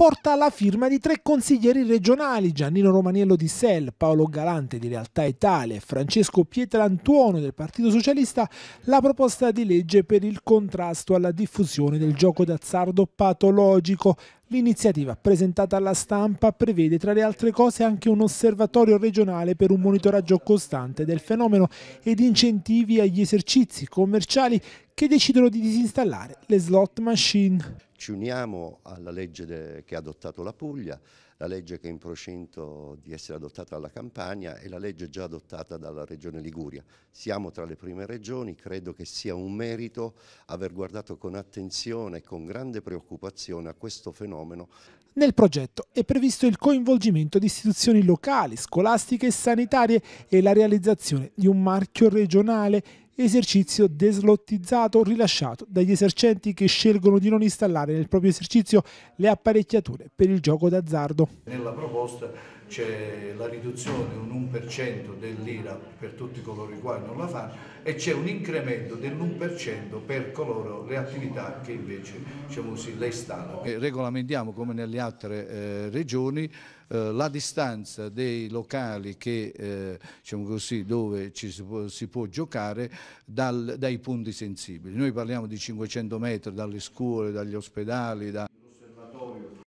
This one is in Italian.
porta alla firma di tre consiglieri regionali, Giannino Romaniello di SEL, Paolo Galante di Realtà Italia e Francesco Pietrantuono del Partito Socialista, la proposta di legge per il contrasto alla diffusione del gioco d'azzardo patologico. L'iniziativa presentata alla stampa prevede tra le altre cose anche un osservatorio regionale per un monitoraggio costante del fenomeno ed incentivi agli esercizi commerciali che decidono di disinstallare le slot machine. Ci uniamo alla legge che ha adottato la Puglia, la legge che è in procinto di essere adottata dalla Campania e la legge già adottata dalla Regione Liguria. Siamo tra le prime regioni, credo che sia un merito aver guardato con attenzione e con grande preoccupazione a questo fenomeno. Nel progetto è previsto il coinvolgimento di istituzioni locali, scolastiche e sanitarie e la realizzazione di un marchio regionale esercizio deslottizzato rilasciato dagli esercenti che scelgono di non installare nel proprio esercizio le apparecchiature per il gioco d'azzardo. Nella proposta c'è la riduzione un 1% dell'IRAP per tutti coloro i quali non la fanno e c'è un incremento dell'1% per coloro le attività che invece diciamo così, le installano. Regolamentiamo come nelle altre eh, regioni eh, la distanza dei locali che, eh, diciamo così, dove ci si può, si può giocare dal, dai punti sensibili. Noi parliamo di 500 metri dalle scuole, dagli ospedali. Da...